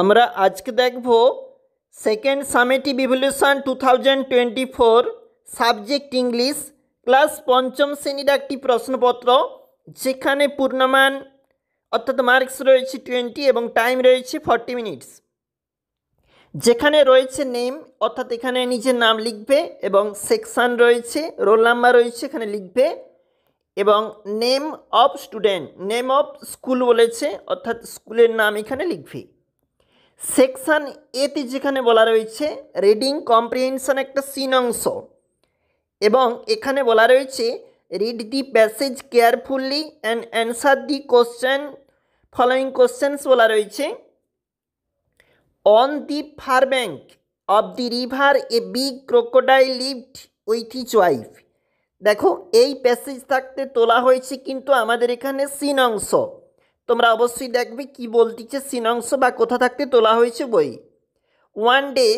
আমরা আজকে দেখব second summative revolution two thousand twenty four subject English class পঞ্চম শ্রেণীর একটি প্রশ্নপত্র যেখানে পূর্ণমান অর্থাৎ মার্কস রয়েছে টোয়েন্টি এবং টাইম রয়েছে ফর্টি মিনিটস যেখানে রয়েছে নেম অর্থাৎ এখানে নিজের নাম লিখবে এবং সেকশান রয়েছে রোল নাম্বার রয়েছে এখানে লিখবে এবং name of student name of school বলেছে অর্থাৎ স্কুলের নাম এখানে লিখবে সেকশান এতে যেখানে বলা রয়েছে রিডিং কম্প্রিহেনশন একটা সিন অংশ এবং এখানে বলা রয়েছে read the passage carefully and answer the question following questions বলা রয়েছে on the far bank of the river a big crocodile lived with each wife দেখো এই প্যাসেজ থাকতে তোলা হয়েছে কিন্তু আমাদের এখানে সিন অংশ তোমরা অবশ্যই দেখবে কি বলতেছে সিনাংশ বা কোথা থাকতে তোলা হয়েছে বই one day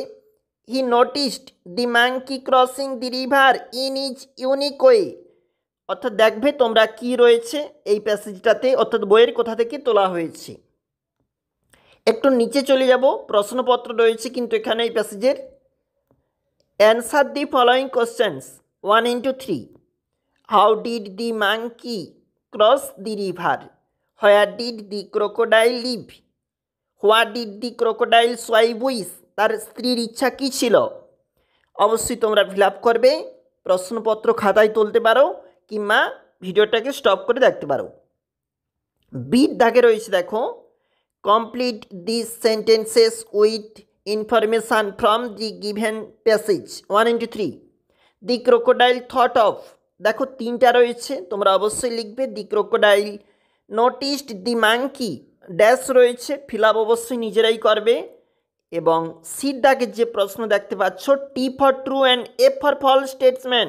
he noticed the monkey crossing the river in is unique way অর্থাৎ দেখবে তোমরা কি রয়েছে এই প্যাসেজটাতে অর্থাৎ বইয়ের কোথা থেকে তোলা হয়েছে একটু নিচে চলে যাব প্রশ্নপত্র রয়েছে কিন্তু এখানে এই প্যাসেজের answer the following questions one into three how did the monkey cross the river where did the crocodile live what did the crocodile wife wish তার স্ত্রীর ইচ্ছা কী ছিল অবশ্যই তোমরা ফিল করবে প্রশ্নপত্র খাতায় তুলতে পারো কিংবা ভিডিওটাকে স্টপ করে দেখতে পারো বিট দাগে রয়েছে দেখো complete this sentences with information from the given passage one into three the crocodile thought of দেখো তিনটা রয়েছে তোমরা অবশ্যই লিখবে the crocodile noticed the monkey dash রয়েছে ফিল আপ অবশ্যই নিজেরাই করবে এবং সিট ডাকের যে প্রশ্ন দেখতে পাচ্ছ T for true and a for false স্টেটসম্যান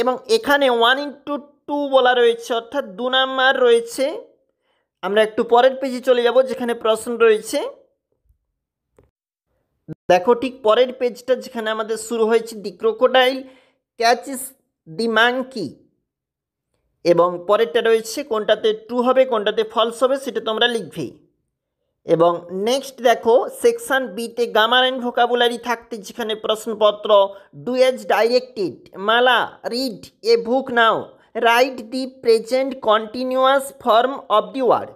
এবং এখানে ওয়ান ইন্টু টু বলা রয়েছে অর্থাৎ দু নাম্বার রয়েছে আমরা একটু পরের পেজে চলে যাব যেখানে প্রশ্ন রয়েছে দেখো ঠিক পরের পেজটা যেখানে আমাদের শুরু হয়েছে the crocodile catches the monkey এবং পরেরটা রয়েছে কোনটাতে ট্রু হবে কোনটাতে ফলস হবে সেটা তোমরা লিখবে এবং নেক্সট দেখো সেকশান বিতে গ্রামার অ্যান্ড ভোকাবুলারি থাকতে যেখানে প্রশ্নপত্র ডু এজ ডাইরেক্টেড মালা read a book now write the present continuous form of the word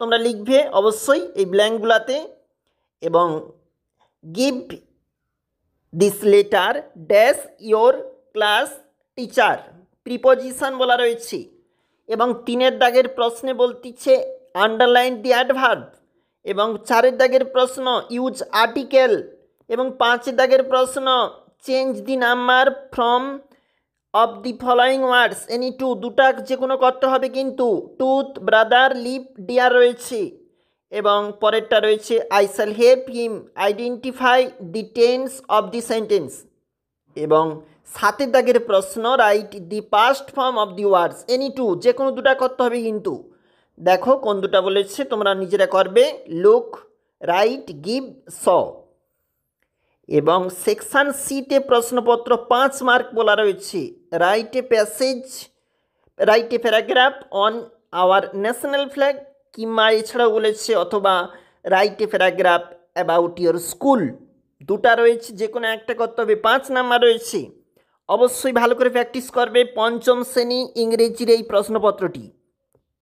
তোমরা লিখবে অবশ্যই এই ব্ল্যাঙ্কগুলাতে এবং give this letter dash your class teacher preposition বলা রয়েছে এবং তিনের দাগের প্রশ্নে বলতিছে আন্ডারলাইন দি অ্যাডভার্ব এবং চারের দাগের প্রশ্ন ইউজ আর্টিকেল এবং পাঁচের দাগের প্রশ্ন change the number from of the following words any two দুটা যে কোনো করতে হবে কিন্তু টুথ ব্রাদার লিপ ডিয়ার রয়েছে এবং পরেরটা রয়েছে I shall help him identify the tense of the sentence এবং সাতের দাগের প্রশ্ন write the past form of the words any two যে কোনো দুটা করতে হবে কিন্তু দেখো কোন দুটা বলেছে তোমরা নিজেরা করবে লুক রাইট গিভ স এবং সেকশান সিতে প্রশ্নপত্র পাঁচ মার্ক বলা রয়েছে write a passage write a paragraph on our national flag কিংবা এছাড়াও বলেছে অথবা write a paragraph about your school দুটা রয়েছে যে কোনো একটা করতে হবে পাঁচ নাম্বার রয়েছে অবশ্যই ভালো করে প্র্যাকটিস করবে পঞ্চম শ্রেণী ইংরেজির এই প্রশ্নপত্রটি